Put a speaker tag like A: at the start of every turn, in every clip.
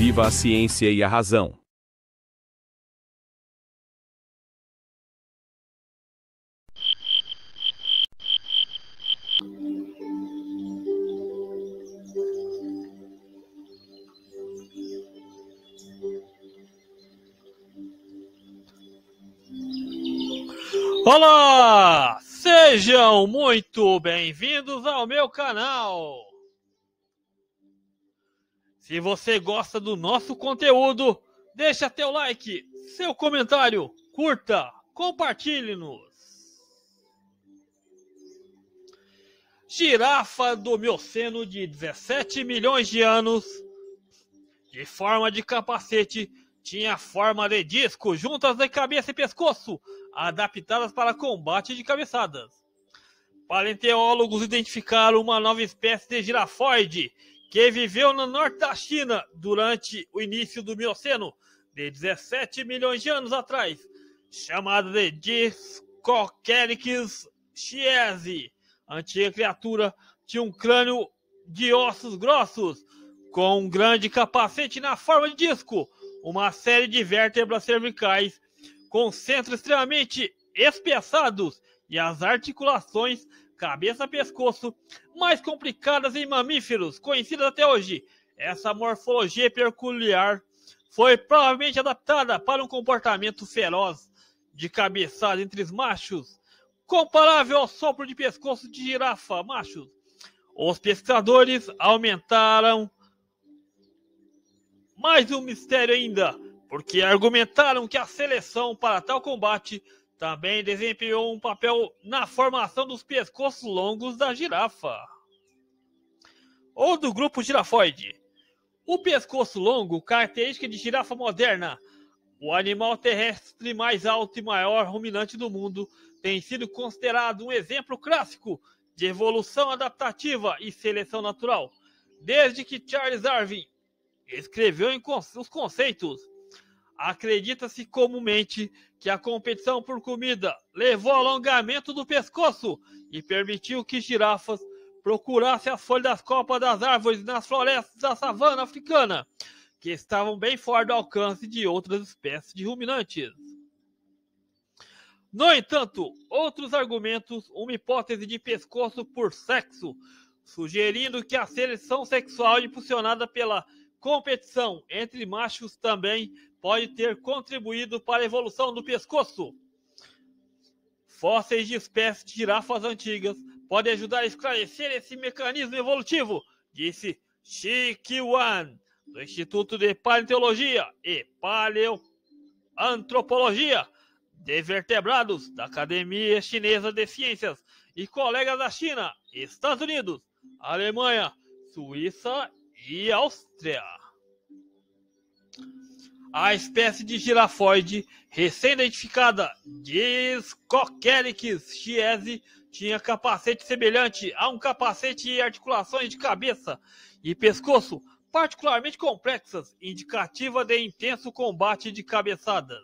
A: Viva a ciência e a razão. Olá! Sejam muito bem-vindos ao meu canal! Se você gosta do nosso conteúdo, deixa teu like, seu comentário, curta, compartilhe-nos. Girafa do Mioceno de 17 milhões de anos, de forma de capacete, tinha forma de disco, juntas de cabeça e pescoço, adaptadas para combate de cabeçadas. Paleontólogos identificaram uma nova espécie de girafoide que viveu no norte da China durante o início do Mioceno, de 17 milhões de anos atrás, chamada de Discocerix chiesi. A antiga criatura tinha um crânio de ossos grossos, com um grande capacete na forma de disco, uma série de vértebras cervicais com centros extremamente espessados e as articulações cabeça, pescoço, mais complicadas em mamíferos, conhecidas até hoje. Essa morfologia peculiar foi provavelmente adaptada para um comportamento feroz de cabeçada entre os machos, comparável ao sopro de pescoço de girafa machos. Os pesquisadores aumentaram mais um mistério ainda, porque argumentaram que a seleção para tal combate também desempenhou um papel na formação dos pescoços longos da girafa. Ou do grupo girafoide. O pescoço longo, característica de girafa moderna, o animal terrestre mais alto e maior ruminante do mundo, tem sido considerado um exemplo clássico de evolução adaptativa e seleção natural, desde que Charles Darwin escreveu os conceitos Acredita-se comumente que a competição por comida levou ao alongamento do pescoço e permitiu que girafas procurassem as folhas das copas das árvores nas florestas da savana africana, que estavam bem fora do alcance de outras espécies de ruminantes. No entanto, outros argumentos, uma hipótese de pescoço por sexo, sugerindo que a seleção sexual impulsionada pela competição entre machos também pode ter contribuído para a evolução do pescoço. Fósseis de espécies de girafas antigas podem ajudar a esclarecer esse mecanismo evolutivo, disse Shi Wan, do Instituto de Paleontologia e Paleoantropologia de Vertebrados da Academia Chinesa de Ciências e colegas da China, Estados Unidos, Alemanha, Suíça e Áustria a espécie de girafoide recém-identificada Discocerix chiesi tinha capacete semelhante a um capacete e articulações de cabeça e pescoço particularmente complexas, indicativa de intenso combate de cabeçadas.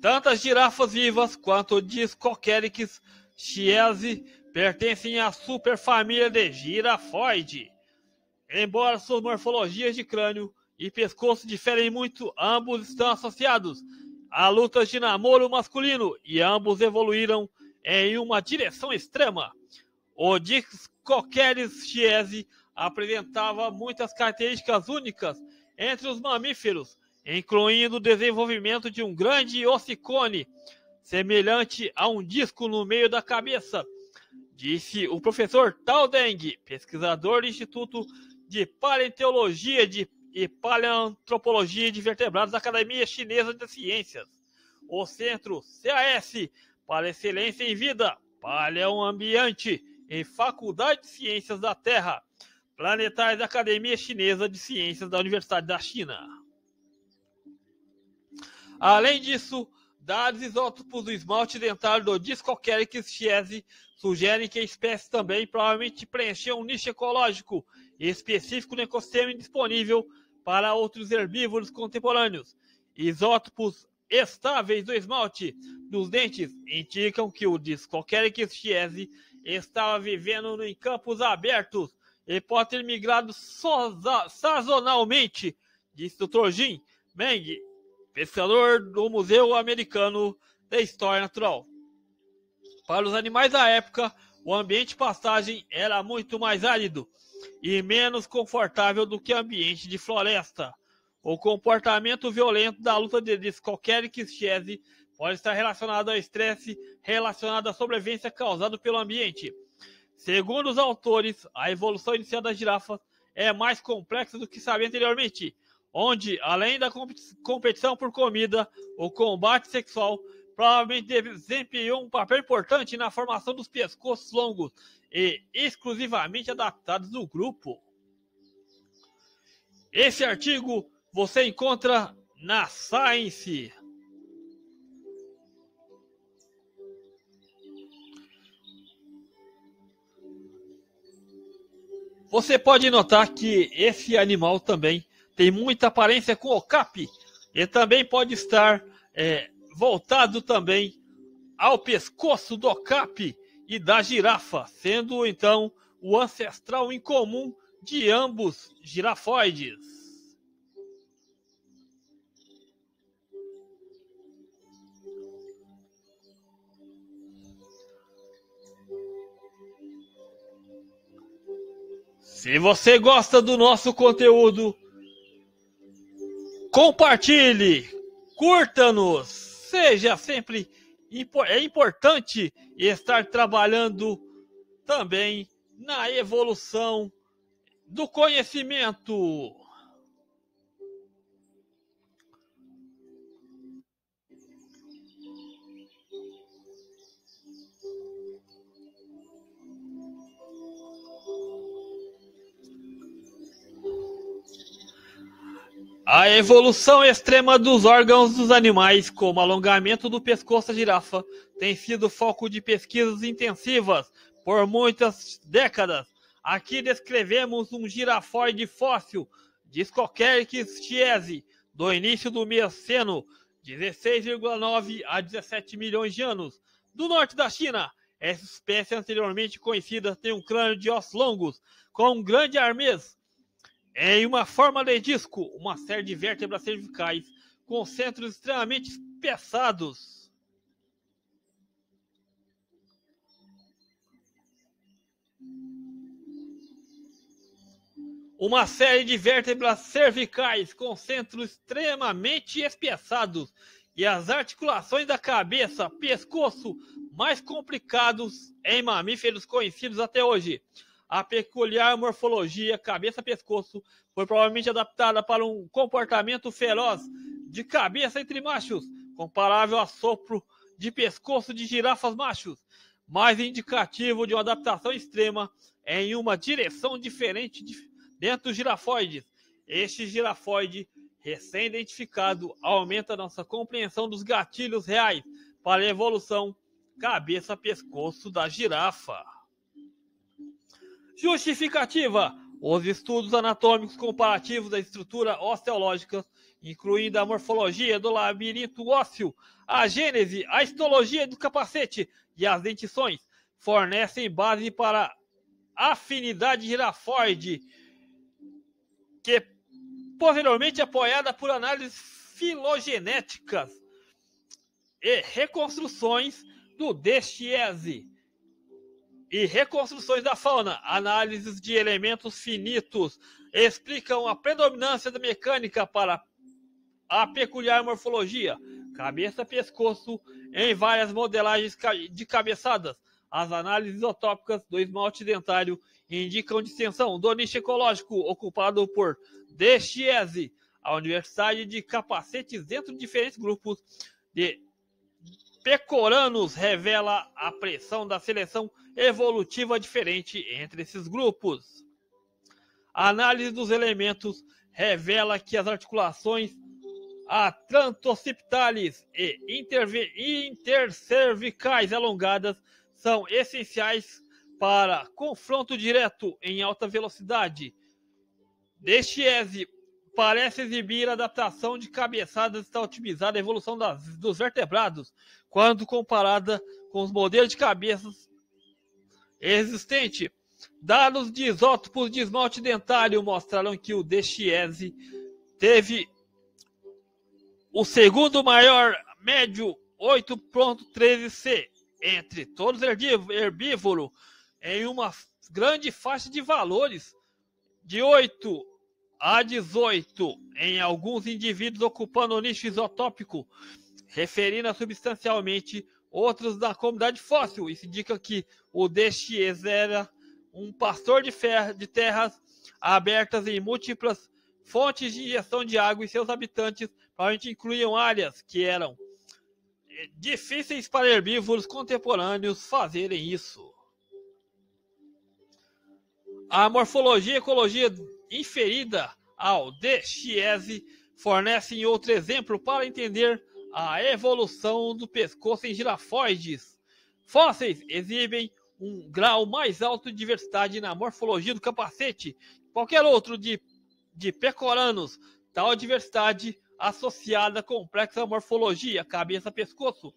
A: Tantas girafas vivas quanto Discocerix chiesi pertencem à superfamília de girafoide. Embora suas morfologias de crânio e pescoço diferem muito, ambos estão associados a lutas de namoro masculino e ambos evoluíram em uma direção extrema. O Dix Coquelis chiese apresentava muitas características únicas entre os mamíferos, incluindo o desenvolvimento de um grande ossicone, semelhante a um disco no meio da cabeça, disse o professor Tao Deng, pesquisador do Instituto de Paleontologia de, e Paleantropologia de Vertebrados da Academia Chinesa de Ciências, o Centro CAS para Excelência em Vida, paleoambiente, em e Faculdade de Ciências da Terra, planetários da Academia Chinesa de Ciências da Universidade da China. Além disso, dados isótopos do esmalte dentário do Discoquerix chiesi sugerem que a espécie também provavelmente preencheu um nicho ecológico específico no ecossistema indisponível para outros herbívoros contemporâneos. Isótopos estáveis do esmalte dos dentes indicam que o Discocerix chiese estava vivendo em campos abertos e pode ter migrado soza, sazonalmente, disse Dr. Jim Meng, pesquisador do Museu Americano da História Natural. Para os animais da época, o ambiente de passagem era muito mais árido e menos confortável do que ambiente de floresta. O comportamento violento da luta de qualquer que pode estar relacionado ao estresse relacionado à sobrevivência causado pelo ambiente. Segundo os autores, a evolução inicial das girafas é mais complexa do que sabia anteriormente, onde, além da competição por comida, o combate sexual provavelmente desempenhou um papel importante na formação dos pescoços longos e exclusivamente adaptados do grupo. Esse artigo você encontra na Science. Você pode notar que esse animal também tem muita aparência com o cap e também pode estar é, voltado também ao pescoço do cap e da girafa, sendo então o ancestral em comum de ambos girafoides. Se você gosta do nosso conteúdo, compartilhe, curta-nos seja, sempre é importante estar trabalhando também na evolução do conhecimento. A evolução extrema dos órgãos dos animais, como alongamento do pescoço da girafa, tem sido foco de pesquisas intensivas por muitas décadas. Aqui descrevemos um girafóide fóssil, Discocercis chiesi, do início do Mioceno, 16,9 a 17 milhões de anos, do norte da China. Essa espécie anteriormente conhecida tem um crânio de ossos longos, com um grande armez é, em uma forma de disco, uma série de vértebras cervicais com centros extremamente espessados, Uma série de vértebras cervicais com centros extremamente espessados e as articulações da cabeça, pescoço mais complicados em mamíferos conhecidos até hoje. A peculiar morfologia cabeça-pescoço foi provavelmente adaptada para um comportamento feroz de cabeça entre machos, comparável a sopro de pescoço de girafas machos, mais indicativo de uma adaptação extrema em uma direção diferente de, dentro dos girafoides. Este girafoide recém-identificado aumenta nossa compreensão dos gatilhos reais para a evolução cabeça-pescoço da girafa. Justificativa: os estudos anatômicos comparativos da estrutura osteológica, incluindo a morfologia do labirinto ósseo, a gênese, a histologia do capacete e as dentições, fornecem base para a afinidade girafoide, que é posteriormente apoiada por análises filogenéticas e reconstruções do destiese e reconstruções da fauna, análises de elementos finitos, explicam a predominância da mecânica para a peculiar morfologia, cabeça, pescoço, em várias modelagens de cabeçadas. As análises isotópicas do esmalte dentário indicam distensão do nicho ecológico ocupado por Deschiese, a Universidade de Capacetes dentro de diferentes grupos de Pecoranos revela a pressão da seleção evolutiva diferente entre esses grupos. A análise dos elementos revela que as articulações atrantocipitales e intercervicais alongadas são essenciais para confronto direto em alta velocidade. Neste ese, parece exibir a adaptação de cabeçadas está otimizada a evolução das, dos vertebrados, quando comparada com os modelos de cabeças existentes. Dados de isótopos de esmalte dentário mostraram que o Dechiese teve o segundo maior médio 8.13C entre todos os herbívoros em uma grande faixa de valores de 8 a18, em alguns indivíduos ocupando o nicho isotópico, referindo substancialmente outros da comunidade fóssil. Isso indica que o Dexies era um pastor de, ferra, de terras abertas em múltiplas fontes de injeção de água e seus habitantes provavelmente incluíam áreas que eram eh, difíceis para herbívoros contemporâneos fazerem isso. A morfologia e ecologia inferida ao de Chiesi fornecem outro exemplo para entender a evolução do pescoço em girafoides. Fósseis exibem um grau mais alto de diversidade na morfologia do capacete que qualquer outro de, de pecoranos. Tal diversidade associada à complexa morfologia, cabeça, pescoço,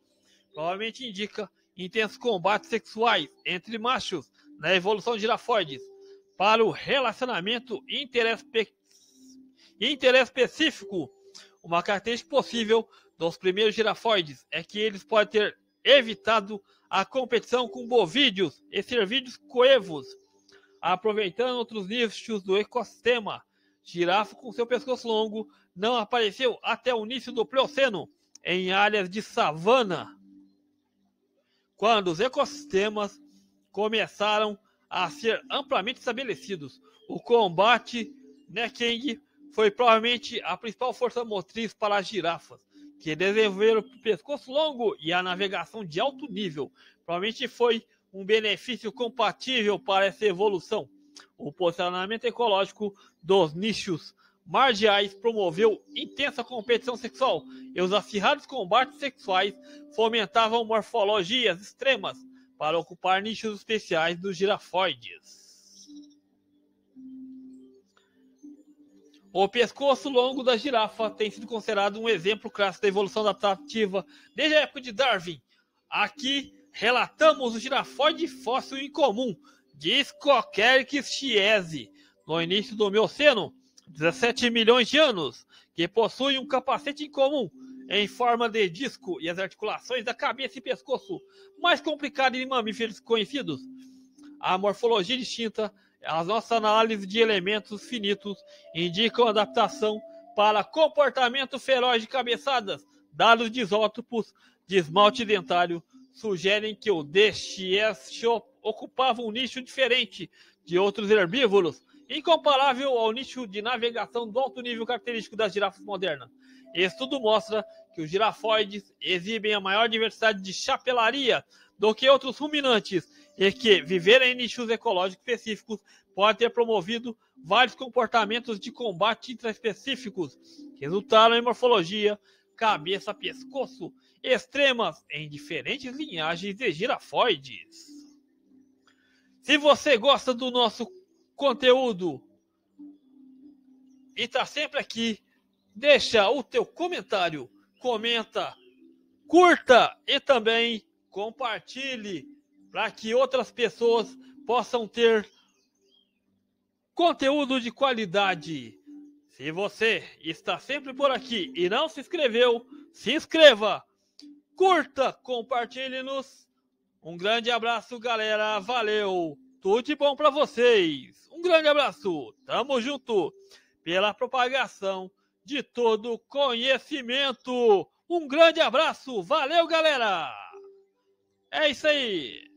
A: provavelmente indica intensos combates sexuais entre machos na evolução de girafoides para o relacionamento interespecífico. Uma característica possível dos primeiros girafoides é que eles podem ter evitado a competição com bovídeos e cervídeos coevos, aproveitando outros nichos do ecossistema. Girafa com seu pescoço longo não apareceu até o início do Plioceno em áreas de savana, quando os ecossistemas começaram a ser amplamente estabelecidos. O combate Nekeng né, foi provavelmente a principal força motriz para as girafas, que desenvolveram o pescoço longo e a navegação de alto nível. Provavelmente foi um benefício compatível para essa evolução. O posicionamento ecológico dos nichos marginais promoveu intensa competição sexual e os acirrados combates sexuais fomentavam morfologias extremas para ocupar nichos especiais dos girafoides. O pescoço longo da girafa tem sido considerado um exemplo clássico da evolução adaptativa desde a época de Darwin. Aqui relatamos o girafoide fóssil incomum, de Coquerques chiese, no início do Mioceno, 17 milhões de anos, que possui um capacete incomum em forma de disco e as articulações da cabeça e pescoço, mais complicado em mamíferos conhecidos. A morfologia é distinta, as nossas análises de elementos finitos, indicam adaptação para comportamento feroz de cabeçadas. Dados de isótopos de esmalte dentário sugerem que o Deschiesto ocupava um nicho diferente de outros herbívoros, incomparável ao nicho de navegação do alto nível característico das girafas modernas. Estudo mostra que os girafoides exibem a maior diversidade de chapelaria do que outros ruminantes e que viver em nichos ecológicos específicos pode ter promovido vários comportamentos de combate intraespecíficos, que resultaram em morfologia, cabeça, pescoço extremas em diferentes linhagens de girafoides. Se você gosta do nosso conteúdo e está sempre aqui, deixa o teu comentário comenta, curta e também compartilhe para que outras pessoas possam ter conteúdo de qualidade. Se você está sempre por aqui e não se inscreveu, se inscreva, curta, compartilhe-nos. Um grande abraço, galera. Valeu. Tudo de bom para vocês. Um grande abraço. Tamo junto pela propagação de todo conhecimento. Um grande abraço, valeu, galera! É isso aí!